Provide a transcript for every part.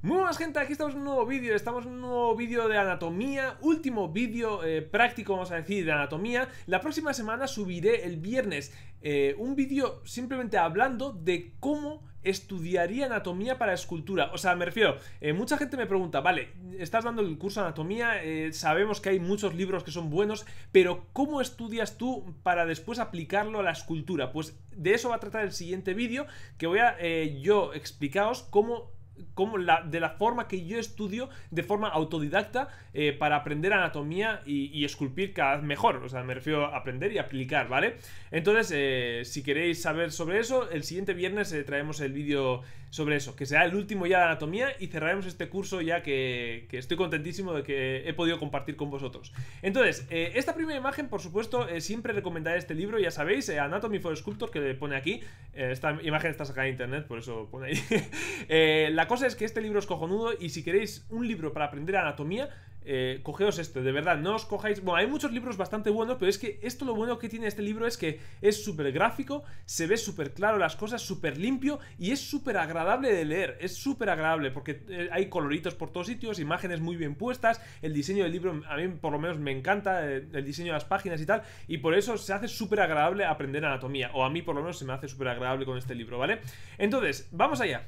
Muy buenas gente, aquí estamos en un nuevo vídeo, estamos en un nuevo vídeo de anatomía, último vídeo eh, práctico, vamos a decir, de anatomía. La próxima semana subiré el viernes eh, un vídeo simplemente hablando de cómo estudiaría anatomía para escultura. O sea, me refiero, eh, mucha gente me pregunta, vale, estás dando el curso de anatomía, sabemos que hay muchos libros que son buenos, pero ¿cómo estudias tú para después aplicarlo a la escultura? Pues de eso va a tratar el siguiente vídeo, que voy a yo explicaros cómo como la, de la forma que yo estudio de forma autodidacta eh, para aprender anatomía y, esculpir cada vez mejor. O sea, me refiero a aprender y aplicar, ¿vale? Entonces, eh, si queréis saber sobre eso, el siguiente viernes eh, traemos el vídeo sobre eso, que será el último ya de anatomía y cerraremos este curso ya que, estoy contentísimo de que he podido compartir con vosotros. Entonces, esta primera imagen, por supuesto, siempre recomendaré este libro, ya sabéis, Anatomy for Sculptor, que le pone aquí. esta imagen está sacada de internet, por eso pone ahí. cosa es que este libro es cojonudo y si queréis un libro para aprender anatomía, eh, cogeos este, de verdad, no os cojáis... Bueno, hay muchos libros bastante buenos, pero es que esto lo bueno que tiene este libro es que es súper gráfico, se ve súper claro las cosas, súper limpio y es súper agradable de leer, es súper agradable porque eh, hay coloritos por todos sitios, imágenes muy bien puestas, el diseño del libro a mí por lo menos me encanta, eh, el diseño de las páginas y tal, y por eso se hace súper agradable aprender anatomía, o a mí por lo menos se me hace súper agradable con este libro, ¿vale? Entonces, vamos allá.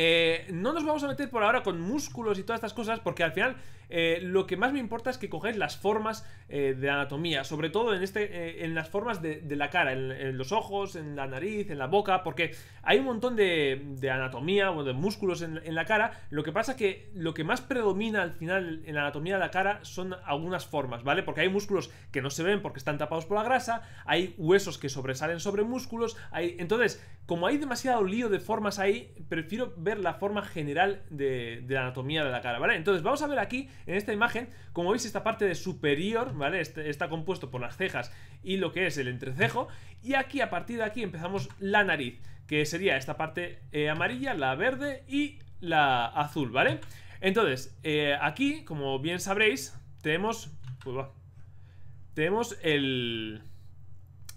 Eh, no nos vamos a meter por ahora con músculos y todas estas cosas, porque al final eh, lo que más me importa es que cogáis las formas eh, de anatomía, sobre todo en, este, eh, en las formas de, la cara, en, los ojos, en la nariz, en la boca, porque hay un montón de, anatomía o de músculos en, la cara. Lo que pasa que lo que más predomina al final en la anatomía de la cara son algunas formas, ¿vale? Porque hay músculos que no se ven porque están tapados por la grasa, hay huesos que sobresalen sobre músculos, hay... entonces, como hay demasiado lío de formas ahí, prefiero ver la forma general de la anatomía de la cara, ¿vale? Entonces, vamos a ver aquí en esta imagen, como veis, esta parte de superior, ¿vale? Este, está compuesto por las cejas y lo que es el entrecejo. Y aquí, a partir de aquí, empezamos la nariz, que sería esta parte eh, amarilla, la verde y la azul, ¿vale? Entonces, eh, aquí, como bien sabréis, tenemos... Pues va, tenemos el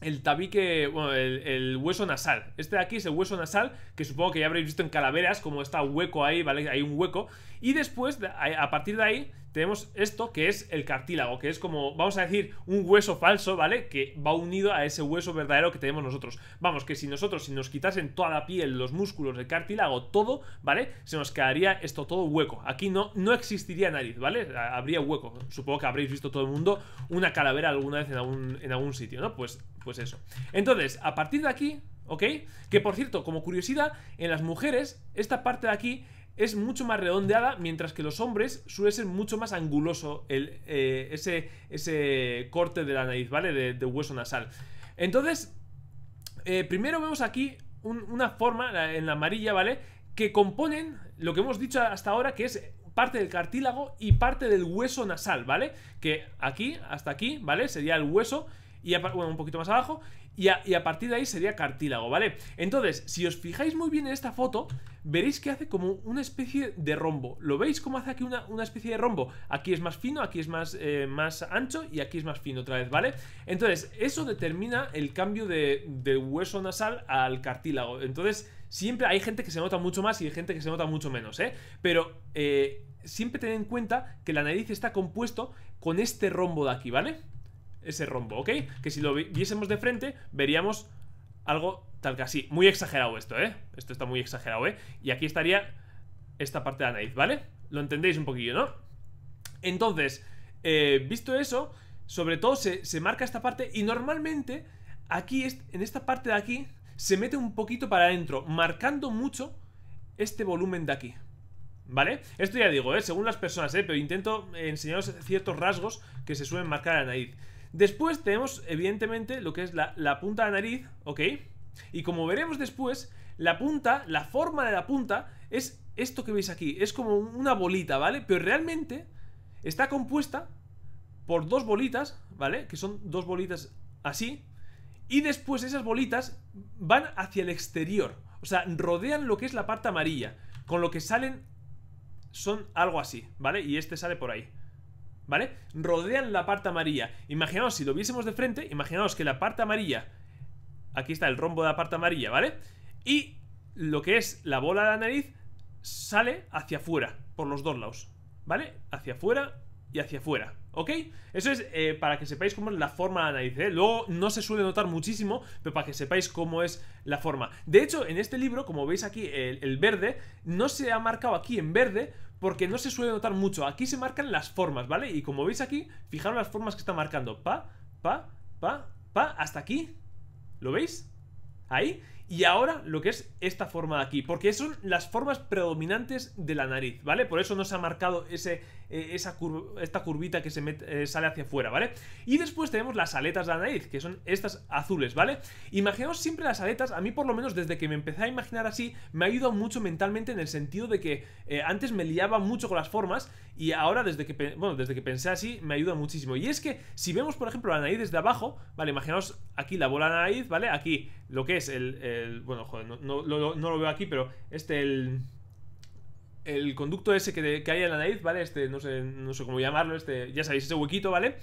el tabique, bueno, el, hueso nasal. Este de aquí es el hueso nasal, que supongo que ya habréis visto en calaveras, como está hueco ahí, ¿vale? Hay un hueco. Y después, a partir de ahí, tenemos esto que es el cartílago, que es como, vamos a decir, un hueso falso, ¿vale? Que va unido a ese hueso verdadero que tenemos nosotros. Vamos, que si nosotros, si nos quitasen toda la piel, los músculos, el cartílago, todo, ¿vale? Se nos quedaría esto todo hueco. Aquí no, no existiría nariz, ¿vale? Habría hueco. Supongo que habréis visto todo el mundo una calavera alguna vez en algún, sitio, ¿no? Pues, pues eso. Entonces, a partir de aquí, ¿ok? Que por cierto, como curiosidad, en las mujeres, esta parte de aquí es mucho más redondeada, mientras que los hombres suele ser mucho más anguloso el, eh, ese, ese, corte de la nariz, ¿vale? De, hueso nasal. Entonces, eh, primero vemos aquí una forma, en la amarilla, ¿vale? Que componen lo que hemos dicho hasta ahora, que es parte del cartílago y parte del hueso nasal, ¿vale? Que aquí, hasta aquí, ¿vale? Sería el hueso y un poquito más abajo y a, partir de ahí sería cartílago, ¿vale? Entonces, si os fijáis muy bien en esta foto, veréis que hace como una especie de rombo. ¿Lo veis cómo hace aquí una, especie de rombo? Aquí es más fino, aquí es eh, más, ancho y aquí es más fino otra vez, ¿vale? Entonces, eso determina el cambio de, hueso nasal al cartílago. Entonces, siempre hay gente que se nota mucho más y hay gente que se nota mucho menos, ¿eh? Pero... Eh, siempre ten en cuenta que la nariz está compuesto con este rombo de aquí, ¿vale? ese rombo, ¿ok? Que si lo viésemos de frente, veríamos algo tal que así. Muy exagerado esto, ¿eh? Esto está muy exagerado, ¿eh? Y aquí estaría esta parte de la nariz, ¿vale? Lo entendéis un poquillo, ¿no? Entonces, eh, visto eso, sobre todo se, se, marca esta parte y normalmente aquí, en esta parte de aquí, se mete un poquito para adentro, marcando mucho este volumen de aquí. ¿Vale? Esto ya digo, ¿eh? según las personas, ¿eh? pero intento enseñaros ciertos rasgos que se suelen marcar a la nariz. Después tenemos, evidentemente, lo que es la, punta de la nariz, ¿ok? Y como veremos después, la punta, la forma de la punta, es esto que veis aquí. Es como una bolita, ¿vale? Pero realmente está compuesta por dos bolitas, ¿vale? Que son dos bolitas así. Y después esas bolitas van hacia el exterior. O sea, rodean lo que es la parte amarilla. Con lo que salen son algo así, ¿vale? Y este sale por ahí. ¿vale? Rodean la parte amarilla. Imaginaos, si lo viésemos de frente, imaginaos que la parte amarilla... Aquí está el rombo de la parte amarilla, ¿vale? Y lo que es la bola de la nariz sale hacia afuera, por los dos lados, ¿vale? Hacia afuera y hacia afuera, ¿ok? Eso es eh, para que sepáis cómo es la forma de la nariz. ¿eh? Luego no se suele notar muchísimo, pero para que sepáis cómo es la forma. De hecho, en este libro, como veis aquí, el verde, no se ha marcado aquí en verde porque no se suele notar mucho. Aquí se marcan las formas, ¿vale? Y como veis aquí, fijaros las formas que está marcando. Pa, pa, pa, pa, hasta aquí. ¿Lo veis? Ahí y ahora lo que es esta forma de aquí, porque son las formas predominantes de la nariz, ¿vale? Por eso no se ha marcado ese, eh, esa esta curvita que se eh, sale hacia afuera, ¿vale? Y después tenemos las aletas de la nariz, que son estas azules, ¿vale? Imaginaos siempre las aletas, a mí por lo menos desde que me empecé a imaginar así, me ha ayudado mucho mentalmente en el sentido de que eh, antes me liaba mucho con las formas y ahora desde que, bueno, desde que pensé así, me ayuda muchísimo. Y es que si vemos, por ejemplo, la nariz desde abajo, ¿vale? Imaginaos aquí la bola de la nariz, ¿vale? Aquí lo que es el bueno, joder, no, lo, veo aquí, pero este, el el conducto ese que, hay en la nariz, ¿vale? Este, no sé, sé cómo llamarlo, este, ya sabéis, ese huequito, ¿vale?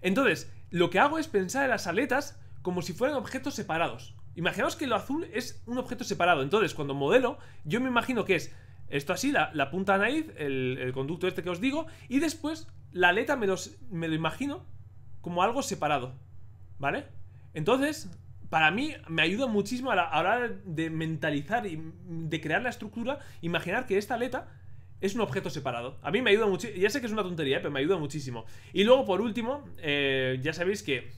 Entonces, lo que hago es pensar en las aletas como si fueran objetos separados. Imaginaos que lo azul es un objeto separado. Entonces, cuando modelo, yo me imagino que es esto así, la, punta de nariz, el, conducto este que os digo, y después la aleta me, me lo imagino como algo separado, ¿vale? Entonces, para mí me ayuda muchísimo a la hora de mentalizar y de crear la estructura, imaginar que esta aleta es un objeto separado. A mí me ayuda muchísimo. Ya sé que es una tontería, eh, pero me ayuda muchísimo. Y luego, por último, eh, ya sabéis que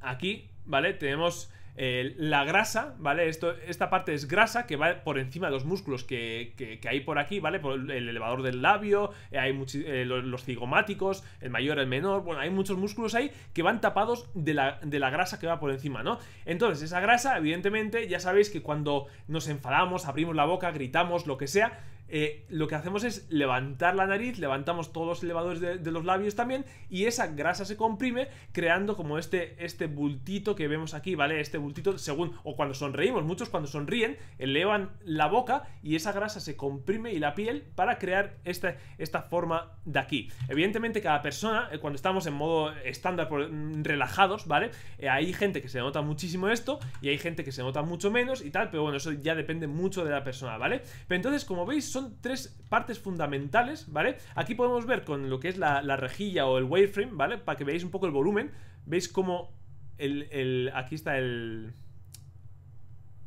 aquí, ¿vale? Tenemos eh, la grasa, ¿vale? Esto, esta parte es grasa que va por encima de los músculos que, hay por aquí, ¿vale? Por el elevador del labio, eh, hay eh, los, los, cigomáticos, el mayor, el menor, bueno, hay muchos músculos ahí que van tapados de la, de la grasa que va por encima, ¿no? Entonces, esa grasa, evidentemente, ya sabéis que cuando nos enfadamos, abrimos la boca, gritamos, lo que sea, eh, lo que hacemos es levantar la nariz, levantamos todos los elevadores de, los labios también y esa grasa se comprime creando como este, este bultito que vemos aquí, ¿vale? Este bultito según, o cuando sonreímos, muchos cuando sonríen elevan la boca y esa grasa se comprime y la piel para crear esta, esta forma de aquí. Evidentemente cada persona, eh, cuando estamos en modo estándar, mm, relajados, ¿vale? Eh, hay gente que se nota muchísimo esto y hay gente que se nota mucho menos y tal, pero bueno, eso ya depende mucho de la persona, ¿vale? Pero entonces, como veis, son tres partes fundamentales, ¿vale? Aquí podemos ver con lo que es la, rejilla o el wireframe, ¿vale? Para que veáis un poco el volumen. Veis como el, aquí está el...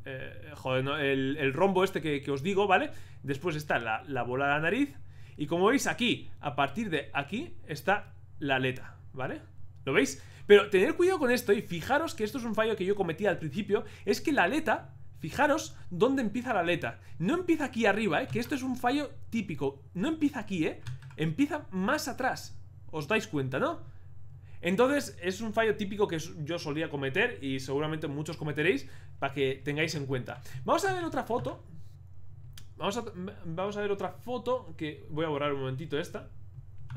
Eh, joder, el, rombo este que, os digo, ¿vale? Después está la, la bola de la nariz. Y como veis aquí, a partir de aquí está la aleta, ¿vale? ¿Lo veis? Pero tener cuidado con esto y fijaros que esto es un fallo que yo cometí al principio, es que la aleta Fijaros dónde empieza la aleta. No empieza aquí arriba, ¿eh? que esto es un fallo típico. No empieza aquí, ¿eh? Empieza más atrás. ¿Os dais cuenta, no? Entonces, es un fallo típico que yo solía cometer y seguramente muchos cometeréis para que tengáis en cuenta. Vamos a ver otra foto. Vamos a, vamos a ver otra foto que voy a borrar un momentito esta.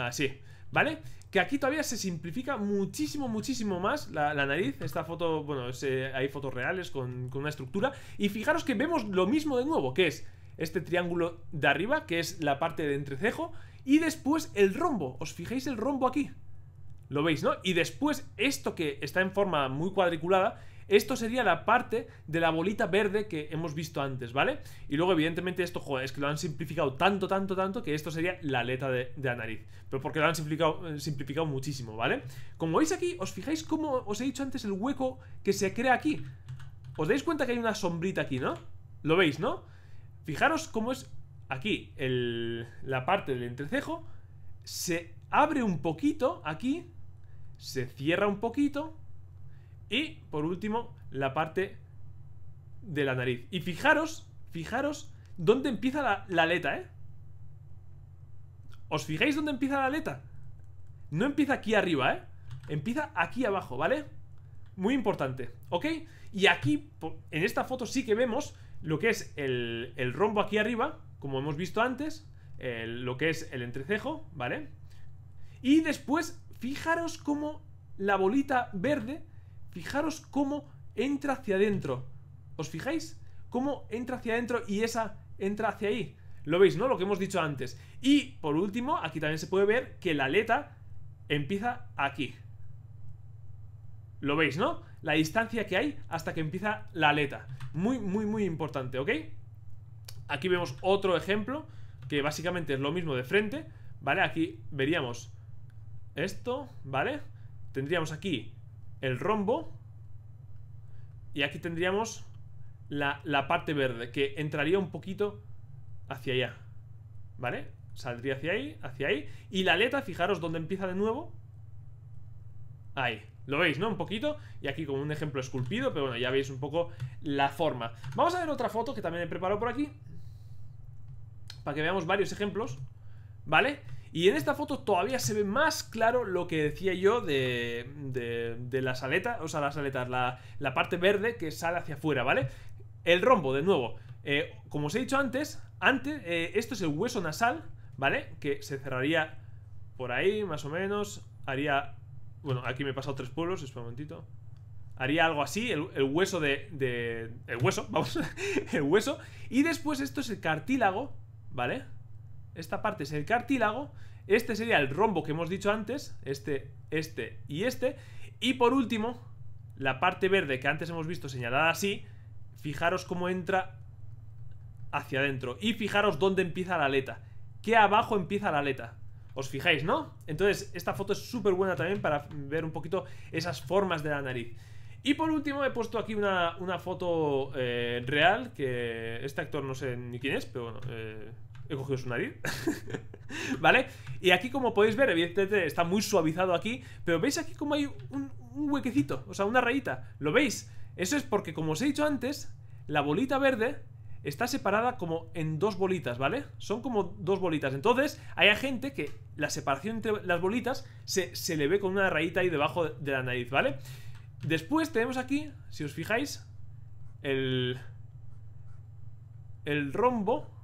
Así, ¿vale? Que aquí todavía se simplifica muchísimo, muchísimo más la, nariz. Esta foto, bueno, hay fotos reales con, con una estructura. Y fijaros que vemos lo mismo de nuevo, que es este triángulo de arriba, que es la parte de entrecejo, y después el rombo. ¿Os fijáis el rombo aquí? Lo veis, ¿no? Y después esto que está en forma muy cuadriculada esto sería la parte de la bolita verde que hemos visto antes, ¿vale? Y luego, evidentemente, esto, joder, es que lo han simplificado tanto, tanto, tanto, que esto sería la aleta de, la nariz. Pero porque lo han eh, simplificado, muchísimo, ¿vale? Como veis aquí, os fijáis cómo os he dicho antes el hueco que se crea aquí. ¿Os dais cuenta que hay una sombrita aquí, no? ¿Lo veis, no? Fijaros cómo es aquí la parte del entrecejo. Se abre un poquito aquí. Se cierra un poquito y por último, la parte de la nariz. Y fijaros, fijaros dónde empieza la, aleta, ¿eh? ¿Os fijáis dónde empieza la aleta? No empieza aquí arriba, ¿eh? Empieza aquí abajo, ¿vale? Muy importante, ¿ok? Y aquí, en esta foto sí que vemos lo que es el, rombo aquí arriba, como hemos visto antes, lo que es el entrecejo, ¿vale? Y después, fijaros cómo la bolita verde Fijaros cómo entra hacia adentro. ¿Os fijáis? Cómo entra hacia adentro y esa entra hacia ahí. Lo veis, ¿no? Lo que hemos dicho antes. Y por último, aquí también se puede ver que la aleta empieza aquí. Lo veis, ¿no? La distancia que hay hasta que empieza la aleta. Muy, muy, muy importante, ¿ok? Aquí vemos otro ejemplo que básicamente es lo mismo de frente, ¿vale? Aquí veríamos esto, ¿vale? Tendríamos aquí el rombo. Y aquí tendríamos la, parte verde, que entraría un poquito hacia allá. ¿Vale? Saldría hacia ahí, hacia ahí. Y la aleta, fijaros dónde empieza de nuevo. Ahí. Lo veis, ¿no? Un poquito. Y aquí como un ejemplo esculpido, pero bueno, ya veis un poco la forma. Vamos a ver otra foto que también he preparado por aquí. Para que veamos varios ejemplos. ¿Vale? Y en esta foto todavía se ve más claro lo que decía yo de, de, de las aletas, o sea, las aletas, la, la, parte verde que sale hacia afuera, ¿vale? El rombo, de nuevo, eh, como os he dicho antes, antes eh, esto es el hueso nasal, ¿vale? Que se cerraría por ahí, más o menos, haría... Bueno, aquí me he pasado tres pueblos, espera un momentito haría algo así, el, hueso de, de, El hueso, vamos, el hueso. Y después esto es el cartílago, ¿vale? esta parte es el cartílago, este sería el rombo que hemos dicho antes, este, este y este, y por último, la parte verde que antes hemos visto señalada así, fijaros cómo entra hacia adentro, y fijaros dónde empieza la aleta, Qué abajo empieza la aleta. ¿Os fijáis, no? Entonces, esta foto es súper buena también para ver un poquito esas formas de la nariz. Y por último he puesto aquí una, foto eh, real, que este actor no sé ni quién es, pero bueno, eh, he cogido su nariz, ¿vale? Y aquí como podéis ver, evidentemente está muy suavizado aquí, pero veis aquí como hay un, huequecito, o sea, una rayita, ¿lo veis? Eso es porque, como os he dicho antes, la bolita verde está separada como en dos bolitas, ¿vale? Son como dos bolitas. Entonces, hay gente que la separación entre las bolitas se, se, le ve con una rayita ahí debajo de la nariz, ¿vale? Después tenemos aquí, si os fijáis, el, el rombo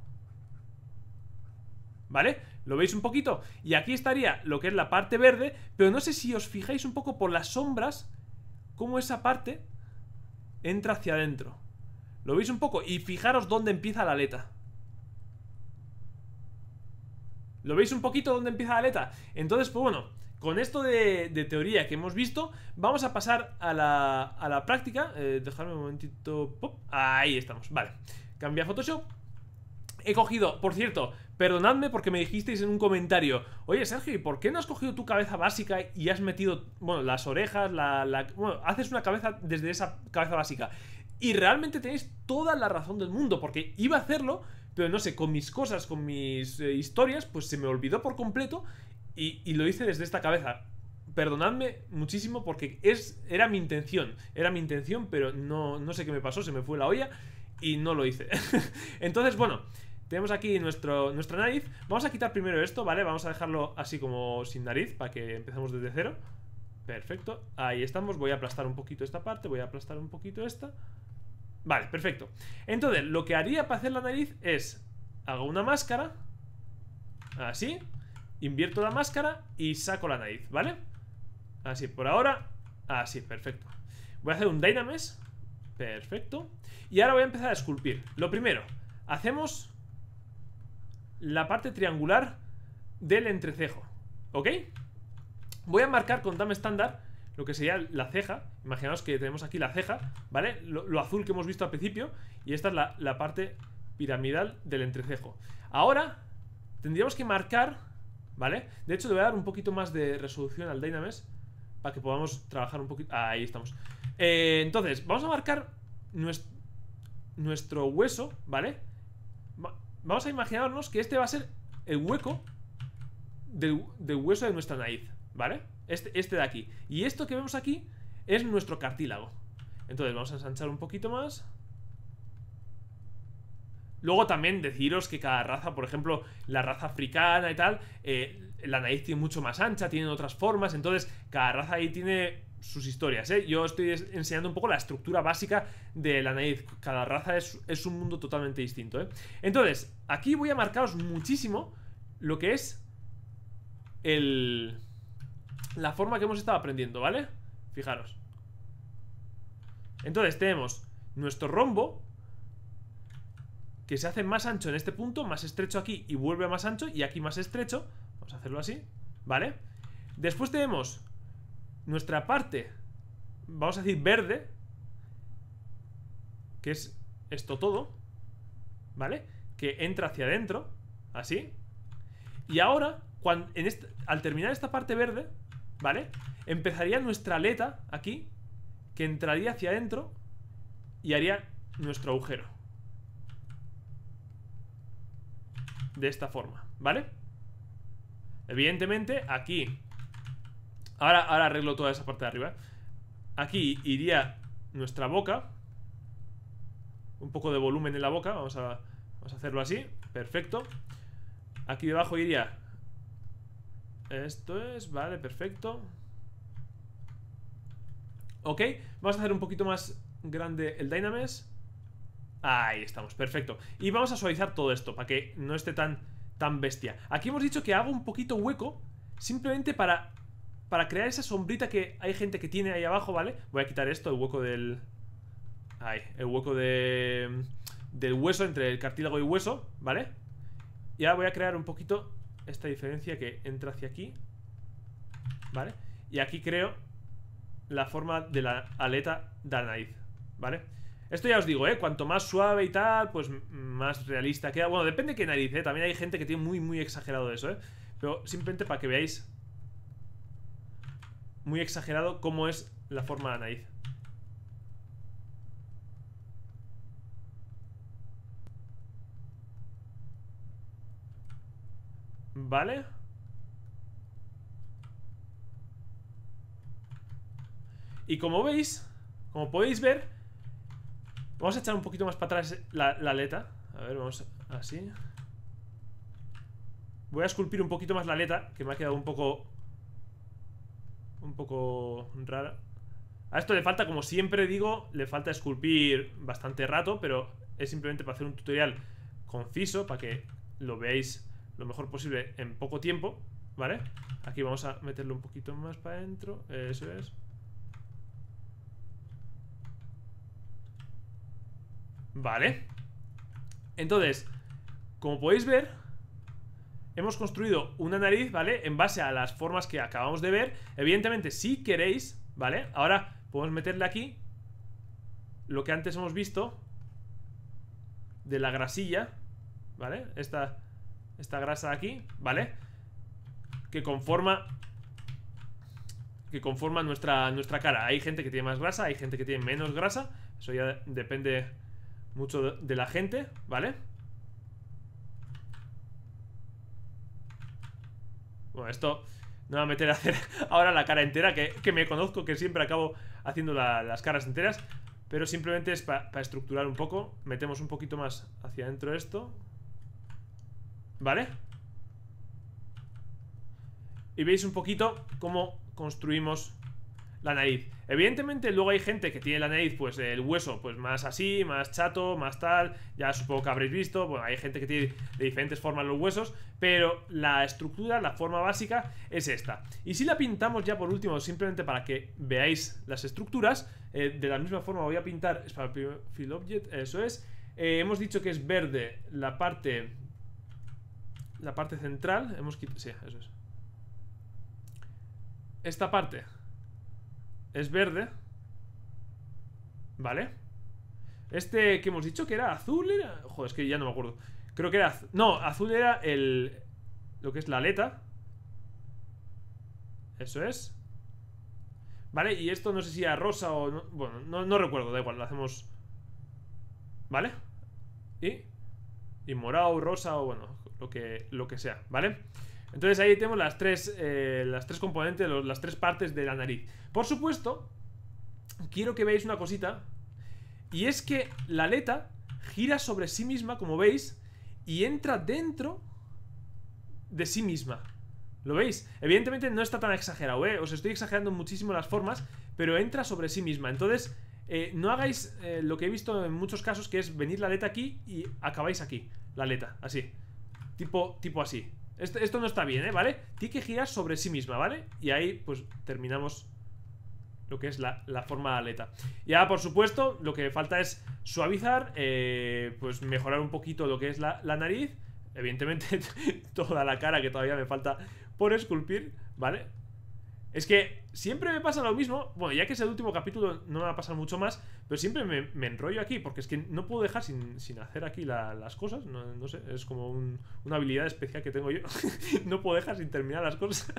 ¿Vale? ¿Lo veis un poquito? Y aquí estaría lo que es la parte verde, pero no sé si os fijáis un poco por las sombras cómo esa parte entra hacia adentro. ¿Lo veis un poco? Y fijaros dónde empieza la aleta. ¿Lo veis un poquito dónde empieza la aleta? Entonces, pues bueno, con esto de, teoría que hemos visto, vamos a pasar a la, práctica. Eh, un momentito. Ahí estamos, vale. Cambia Photoshop he cogido, por cierto, perdonadme porque me dijisteis en un comentario, oye Sergio, ¿y por qué no has cogido tu cabeza básica y has metido, bueno, las orejas, la, bueno, haces una cabeza desde esa cabeza básica? Y realmente tenéis toda la razón del mundo, porque iba a hacerlo, pero no sé, con mis cosas, con mis eh, historias, pues se me olvidó por completo y, lo hice desde esta cabeza. Perdonadme muchísimo porque es, era mi intención, era mi intención, pero no, no sé qué me pasó, se me fue la olla y no lo hice. Entonces, bueno, tenemos aquí nuestro, nuestra nariz Vamos a quitar primero esto, ¿vale? Vamos a dejarlo así como sin nariz Para que empecemos desde cero Perfecto, ahí estamos Voy a aplastar un poquito esta parte Voy a aplastar un poquito esta Vale, perfecto Entonces, lo que haría para hacer la nariz es Hago una máscara Así Invierto la máscara y saco la nariz, ¿vale? Así, por ahora Así, perfecto Voy a hacer un Dynames Perfecto Y ahora voy a empezar a esculpir Lo primero Hacemos la parte triangular del entrecejo, ¿ok? Voy a marcar con DAM estándar lo que sería la ceja. Imaginaos que tenemos aquí la ceja, ¿vale? Lo, azul que hemos visto al principio y esta es la, parte piramidal del entrecejo. Ahora tendríamos que marcar, ¿vale? De hecho, le voy a dar un poquito más de resolución al Dynames para que podamos trabajar un poquito... ahí estamos. Eh, entonces, vamos a marcar nuestro hueso, ¿vale? vamos a imaginarnos que este va a ser el hueco del, hueso de nuestra nariz, ¿vale? Este, este, de aquí. Y esto que vemos aquí es nuestro cartílago. Entonces vamos a ensanchar un poquito más. Luego también deciros que cada raza, por ejemplo, la raza africana y tal, eh, la nariz tiene mucho más ancha, tiene otras formas, entonces cada raza ahí tiene sus historias. ¿eh? Yo estoy enseñando un poco la estructura básica de la nariz. Cada raza es, un mundo totalmente distinto. ¿eh? Entonces, aquí voy a marcaros muchísimo lo que es el, la forma que hemos estado aprendiendo, ¿vale? Fijaros. Entonces, tenemos nuestro rombo, que se hace más ancho en este punto, más estrecho aquí y vuelve a más ancho y aquí más estrecho. Vamos a hacerlo así, ¿vale? Después tenemos nuestra parte, vamos a decir verde, que es esto todo, ¿vale? Que entra hacia adentro, así. Y ahora, cuando, en al terminar esta parte verde, ¿vale? Empezaría nuestra aleta aquí, que entraría hacia adentro y haría nuestro agujero. De esta forma, ¿vale? Evidentemente, aquí Ahora, arreglo toda esa parte de arriba. Aquí iría nuestra boca. Un poco de volumen en la boca. Vamos a, vamos a hacerlo así. Perfecto. Aquí debajo iría... Esto es... Vale, perfecto. Ok. Vamos a hacer un poquito más grande el Dynames. Ahí estamos, perfecto. Y vamos a suavizar todo esto para que no esté tan, tan bestia. Aquí hemos dicho que hago un poquito hueco simplemente para para crear esa sombrita que hay gente que tiene ahí abajo, ¿vale? Voy a quitar esto, el hueco del... Ahí, el hueco Del hueso, entre el cartílago y hueso, ¿vale? Y ahora voy a crear un poquito esta diferencia que entra hacia aquí, ¿vale? Y aquí creo la forma de la aleta de la nariz, ¿vale? Esto ya os digo, ¿eh? Cuanto más suave y tal, pues más realista queda. Bueno, depende de qué nariz, ¿eh? También hay gente que tiene muy, muy exagerado eso, ¿eh? Pero simplemente para que veáis muy exagerado cómo es la forma de la nariz. ¿Vale? Y como veis, como podéis ver, vamos a echar un poquito más para atrás la, la aleta. A ver, vamos así. Voy a esculpir un poquito más la aleta, que me ha quedado un poco un poco rara. A esto le falta, como siempre digo, le falta esculpir bastante rato, pero es simplemente para hacer un tutorial conciso, para que lo veáis lo mejor posible en poco tiempo, ¿vale? Aquí vamos a meterlo un poquito más para adentro, eso es. Vale. Entonces, como podéis ver, hemos construido una nariz, ¿vale? En base a las formas que acabamos de ver. Evidentemente, si queréis, ¿vale? Ahora podemos meterle aquí lo que antes hemos visto de la grasilla, ¿vale? Esta, esta grasa aquí, ¿vale? Que conforma que conforma nuestra, nuestra cara. Hay gente que tiene más grasa, hay gente que tiene menos grasa. Eso ya depende mucho de, la gente, ¿vale? vale Bueno, esto no me va a meter a hacer ahora la cara entera, que, me conozco, que siempre acabo haciendo las caras enteras. Pero simplemente es para estructurar un poco. Metemos un poquito más hacia adentro esto. ¿Vale? Y veis un poquito cómo construimos la nariz. Evidentemente luego hay gente que tiene la nariz, pues el hueso, pues más así, más chato, más tal, ya supongo que habréis visto, bueno, hay gente que tiene de diferentes formas los huesos, pero la estructura, la forma básica es esta. Y si la pintamos ya por último, simplemente para que veáis las estructuras, eh, de la misma forma voy a pintar, para es fill object, eso es, eh, hemos dicho que es verde la parte, la parte central, hemos quitado, sí, eso es. Esta parte es verde Vale Este que hemos dicho que era azul era... Joder, es que ya no me acuerdo Creo que era No, azul era el... Lo que es la aleta Eso es Vale, y esto no sé si era rosa o... No... bueno, no, recuerdo, da igual, lo hacemos... Vale Y... Y morado, rosa o bueno, lo que, lo que sea, ¿vale? vale entonces ahí tenemos las tres, eh, las tres componentes, las tres partes de la nariz. Por supuesto, quiero que veáis una cosita. Y es que la aleta gira sobre sí misma, como veis, y entra dentro de sí misma. ¿Lo veis? Evidentemente no está tan exagerado, ¿eh? Os estoy exagerando muchísimo las formas, pero entra sobre sí misma. Entonces, eh, no hagáis eh, lo que he visto en muchos casos, que es venir la aleta aquí y acabáis aquí, la aleta, así. Tipo, tipo así. Este, esto, no está bien, ¿eh? ¿Vale? Tiene que girar sobre sí misma, ¿vale? Y ahí, pues, terminamos lo que es la, forma de aleta. Y ahora, por supuesto, lo que falta es suavizar, eh, pues mejorar un poquito lo que es la, la nariz. Evidentemente, toda la cara que todavía me falta por esculpir, ¿vale? Es que siempre me pasa lo mismo. Bueno, ya que es el último capítulo, no me va a pasar mucho más. Pero siempre me, me enrollo aquí, porque es que no puedo dejar sin, hacer aquí las cosas. No, sé, es como una habilidad especial que tengo yo. no puedo dejar sin terminar las cosas.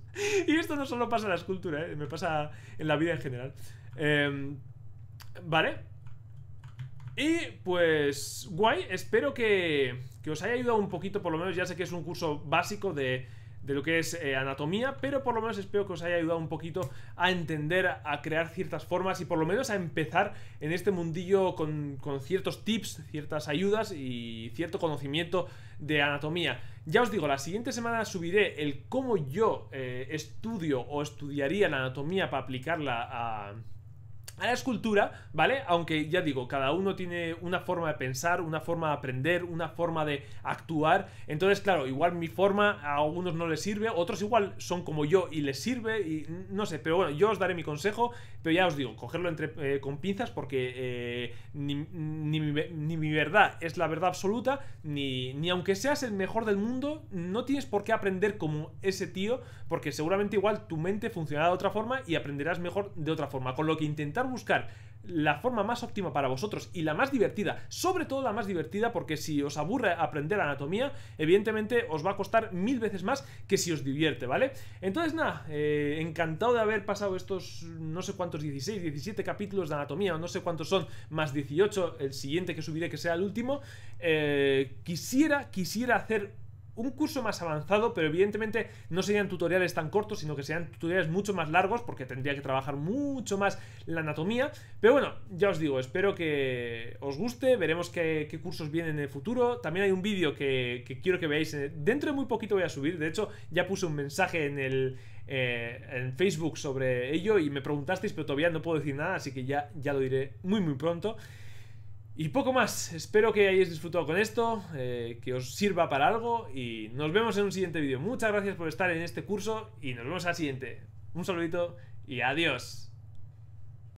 y esto no solo pasa en la escultura, ¿eh? me pasa en la vida en general. Em, vale. Y pues, guay. Espero que, que os haya ayudado un poquito, por lo menos. Ya sé que es un curso básico de de lo que es eh, anatomía, pero por lo menos espero que os haya ayudado un poquito a entender, a crear ciertas formas y por lo menos a empezar en este mundillo con, ciertos tips, ciertas ayudas y cierto conocimiento de anatomía. Ya os digo, la siguiente semana subiré el cómo yo eh, estudio o estudiaría la anatomía para aplicarla a a la escultura, ¿vale? Aunque ya digo, cada uno tiene una forma de pensar, una forma de aprender, una forma de actuar. Entonces, claro, igual mi forma a algunos no les sirve, otros igual son como yo y les sirve y no sé, pero bueno, yo os daré mi consejo, pero ya os digo, cogerlo entre, eh, con pinzas porque eh, ni, mi, verdad es la verdad absoluta, ni, ni aunque seas el mejor del mundo, no tienes por qué aprender como ese tío, porque seguramente igual tu mente funcionará de otra forma y aprenderás mejor de otra forma, con lo que intenté buscar la forma más óptima para vosotros y la más divertida, sobre todo la más divertida porque si os aburre aprender anatomía, evidentemente os va a costar mil veces más que si os divierte, ¿vale? Entonces nada, eh, encantado de haber pasado estos no sé cuántos 16, 17 capítulos de anatomía, o no sé cuántos son, más 18, el siguiente que subiré que sea el último, eh, quisiera, quisiera hacer un curso más avanzado, pero evidentemente no serían tutoriales tan cortos, sino que serían tutoriales mucho más largos, porque tendría que trabajar mucho más la anatomía. Pero bueno, ya os digo, espero que os guste, veremos qué, cursos vienen en el futuro. También hay un vídeo que, quiero que veáis, eh, dentro de muy poquito voy a subir, de hecho ya puse un mensaje en el... Eh, en Facebook sobre ello y me preguntasteis pero todavía no puedo decir nada así que ya, ya lo diré muy muy pronto y poco más, espero que hayáis disfrutado con esto, eh, que os sirva para algo y nos vemos en un siguiente vídeo. Muchas gracias por estar en este curso y nos vemos al siguiente. Un saludito y adiós.